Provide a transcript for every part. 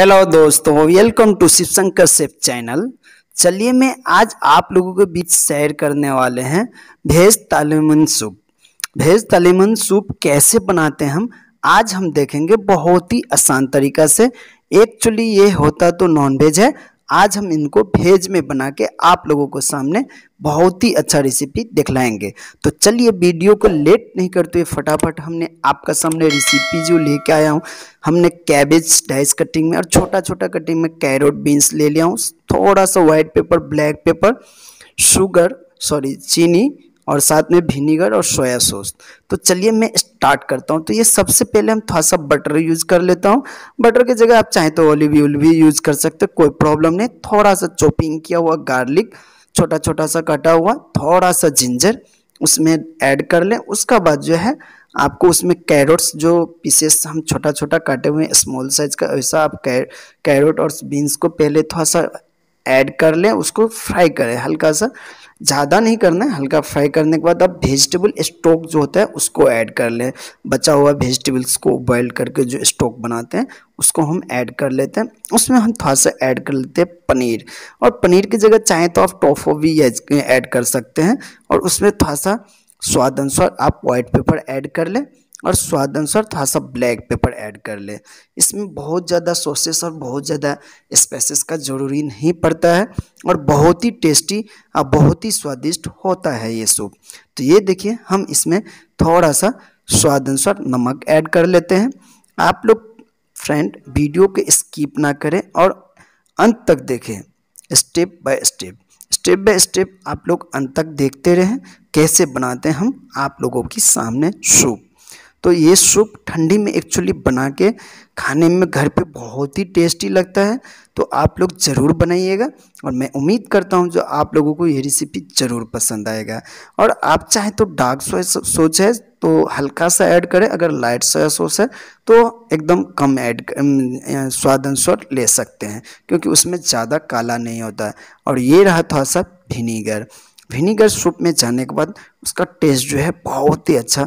hello दोस्तों welcome to Shivshankar chef channel चलिए मैं आज आप लोगों के बीच शेयर करने वाले हैं भेज तालीमन सूप भेज तालीमन सूप कैसे बनाते हैं हम आज हम देखेंगे बहुत ही आसान तरीका से एक्चुअली ये होता तो नॉन वेज है आज हम इनको भेज में बना के आप लोगों को सामने बहुत ही अच्छा रेसिपी दिखलाएंगे तो चलिए वीडियो को लेट नहीं करते हुए फटाफट हमने आपका सामने रेसिपी जो लेके आया हूँ हमने कैबेज डाइस कटिंग में और छोटा छोटा कटिंग में कैरोट बीन्स ले लिया हूँ थोड़ा सा white pepper black pepper sugar sorry चीनी और साथ में विनीगर और सोया सॉस तो चलिए मैं स्टार्ट करता हूँ तो ये सबसे पहले हम थोड़ा सा बटर यूज़ कर लेता हूँ बटर की जगह आप चाहें तो ओलिव ऑयल भी यूज़ कर सकते कोई प्रॉब्लम नहीं थोड़ा सा चॉपिंग किया हुआ गार्लिक छोटा छोटा सा कटा हुआ थोड़ा सा जिंजर उसमें ऐड कर लें उसका बाद जो है आपको उसमें कैरोट्स जो पीसेस हम छोटा छोटा काटे हुए स्मॉल साइज का वैसा आप कैरोट और बीन्स को पहले थोड़ा सा ऐड कर लें उसको फ्राई करें हल्का सा ज़्यादा नहीं करना है हल्का फ्राई करने के बाद आप वेजिटेबल स्टॉक जो होता है उसको ऐड कर लें बचा हुआ वेजिटेबल्स को बॉयल करके जो स्टॉक बनाते हैं उसको हम ऐड कर लेते हैं उसमें हम थोड़ा सा ऐड कर लेते हैं पनीर और पनीर की जगह चाहें तो आप टोफो भी ऐड कर सकते हैं और उसमें थोड़ा सा स्वाद अनुसार आप वाइट पेपर ऐड कर लें और स्वाद अनुसार थोड़ा सा ब्लैक पेपर ऐड कर ले इसमें बहुत ज़्यादा सॉसेस और बहुत ज़्यादा स्पाइसेस का ज़रूरी नहीं पड़ता है और बहुत ही टेस्टी और बहुत ही स्वादिष्ट होता है ये सूप तो ये देखिए हम इसमें थोड़ा सा स्वाद अनुसार नमक ऐड कर लेते हैं आप लोग फ्रेंड वीडियो के स्किप ना करें और अंत तक देखें step by step step by step आप लोग अंत तक देखते रहें कैसे बनाते हैं हम आप लोगों के सामने सूप तो ये सूप ठंडी में एक्चुअली बना के खाने में घर पे बहुत ही टेस्टी लगता है तो आप लोग ज़रूर बनाइएगा और मैं उम्मीद करता हूँ जो आप लोगों को ये रेसिपी ज़रूर पसंद आएगा और आप चाहें तो डार्क सोया सोच है तो हल्का सा ऐड करें अगर लाइट सोया सॉस है तो एकदम कम ऐड स्वाद अनुसार ले सकते हैं क्योंकि उसमें ज़्यादा काला नहीं होता और ये रहा थोड़ा सा विनीगर विनीगर सूप में जाने के बाद उसका टेस्ट जो है बहुत ही अच्छा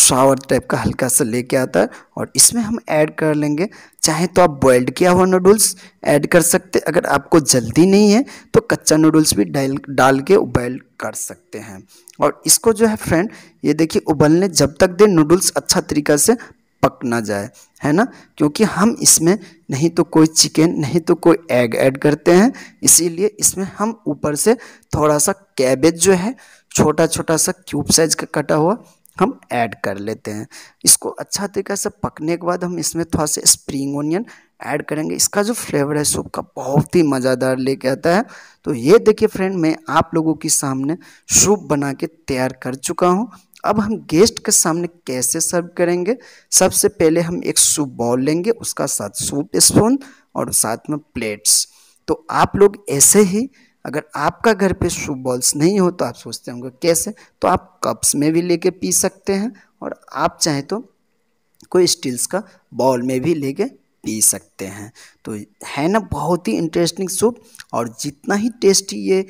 शावर टाइप का हल्का सा लेके आता है और इसमें हम ऐड कर लेंगे चाहे तो आप बॉयल्ड किया हुआ नूडल्स ऐड कर सकते अगर आपको जल्दी नहीं है तो कच्चा नूडल्स भी डाल डाल के उबॉयल कर सकते हैं और इसको जो है फ्रेंड ये देखिए उबलने जब तक दे नूडल्स अच्छा तरीका से पक ना जाए है ना क्योंकि हम इसमें नहीं तो कोई चिकन नहीं तो कोई एग ऐड करते हैं इसीलिए इसमें हम ऊपर से थोड़ा सा कैबेज जो है छोटा छोटा सा क्यूब साइज का कटा हुआ हम ऐड कर लेते हैं इसको अच्छा तरीके से पकने के बाद हम इसमें थोड़ा सा स्प्रिंग ओनियन ऐड करेंगे इसका जो फ्लेवर है सूप का बहुत ही मज़ेदार लेके आता है तो ये देखिए फ्रेंड मैं आप लोगों के सामने सूप बना के तैयार कर चुका हूँ अब हम गेस्ट के सामने कैसे सर्व करेंगे सबसे पहले हम एक सूप बॉल लेंगे उसका साथ सूप स्पून और साथ में प्लेट्स तो आप लोग ऐसे ही अगर आपका घर पे सूप बॉल्स नहीं हो तो आप सोचते होंगे कैसे तो आप कप्स में भी लेके पी सकते हैं और आप चाहे तो कोई स्टील्स का बॉल में भी लेके पी सकते हैं तो है ना बहुत ही इंटरेस्टिंग सूप और जितना ही टेस्टी ये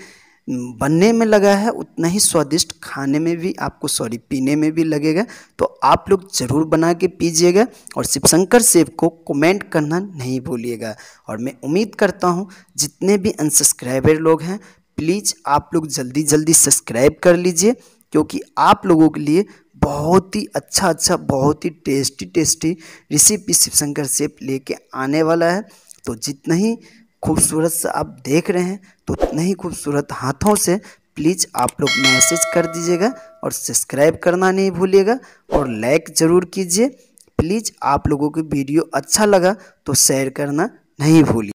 बनने में लगा है उतना ही स्वादिष्ट खाने में भी आपको सॉरी पीने में भी लगेगा तो आप लोग ज़रूर बना के पीजिएगा और शिवशंकर सेब को कमेंट करना नहीं भूलिएगा और मैं उम्मीद करता हूँ जितने भी अनसब्सक्राइबर लोग हैं प्लीज़ आप लोग जल्दी जल्दी सब्सक्राइब कर लीजिए क्योंकि आप लोगों के लिए बहुत ही अच्छा अच्छा बहुत ही tasty tasty recipe Shivshankar chef लेके आने वाला है तो जितना ही खूबसूरत से आप देख रहे हैं तो उतना ही खूबसूरत हाथों से प्लीज़ आप लोग मैसेज कर दीजिएगा और सब्सक्राइब करना नहीं भूलिएगा और लाइक ज़रूर कीजिए प्लीज़ आप लोगों को वीडियो अच्छा लगा तो शेयर करना नहीं भूलिए